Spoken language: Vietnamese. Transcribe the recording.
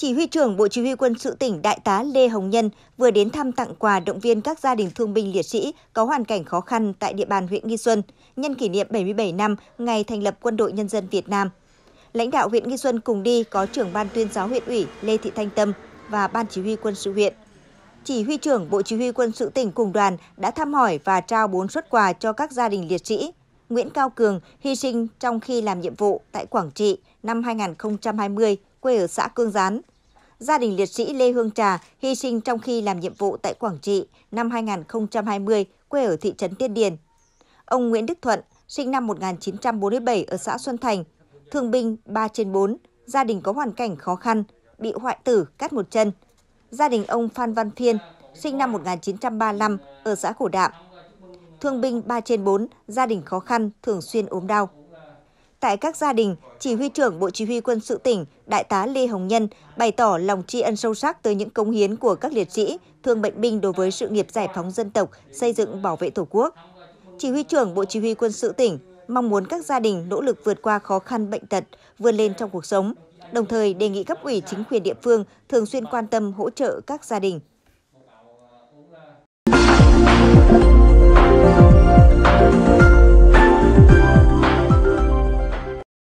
Chỉ huy trưởng Bộ Chỉ huy Quân sự tỉnh Đại tá Lê Hồng Nhân vừa đến thăm tặng quà động viên các gia đình thương binh liệt sĩ có hoàn cảnh khó khăn tại địa bàn huyện Nghi Xuân nhân kỷ niệm 77 năm ngày thành lập Quân đội Nhân dân Việt Nam. Lãnh đạo huyện Nghi Xuân cùng đi có trưởng ban tuyên giáo huyện ủy Lê Thị Thanh Tâm và ban chỉ huy quân sự huyện. Chỉ huy trưởng Bộ Chỉ huy Quân sự tỉnh cùng đoàn đã thăm hỏi và trao 4 suất quà cho các gia đình liệt sĩ Nguyễn Cao Cường hy sinh trong khi làm nhiệm vụ tại Quảng Trị năm 2020 quê ở xã Cương Gián. Gia đình liệt sĩ Lê Hương Trà hy sinh trong khi làm nhiệm vụ tại Quảng Trị năm 2020, quê ở thị trấn Tiên Điền. Ông Nguyễn Đức Thuận, sinh năm 1947 ở xã Xuân Thành, thương binh 3 trên 4, gia đình có hoàn cảnh khó khăn, bị hoại tử, cắt một chân. Gia đình ông Phan Văn Phiên, sinh năm 1935 ở xã Cổ Đạm. Thương binh 3 trên 4, gia đình khó khăn, thường xuyên ốm đau. Tại các gia đình, Chỉ huy trưởng Bộ Chỉ huy Quân sự tỉnh Đại tá Lê Hồng Nhân bày tỏ lòng tri ân sâu sắc tới những công hiến của các liệt sĩ, thương bệnh binh đối với sự nghiệp giải phóng dân tộc, xây dựng bảo vệ Tổ quốc. Chỉ huy trưởng Bộ Chỉ huy Quân sự tỉnh mong muốn các gia đình nỗ lực vượt qua khó khăn bệnh tật, vươn lên trong cuộc sống, đồng thời đề nghị cấp ủy chính quyền địa phương thường xuyên quan tâm hỗ trợ các gia đình.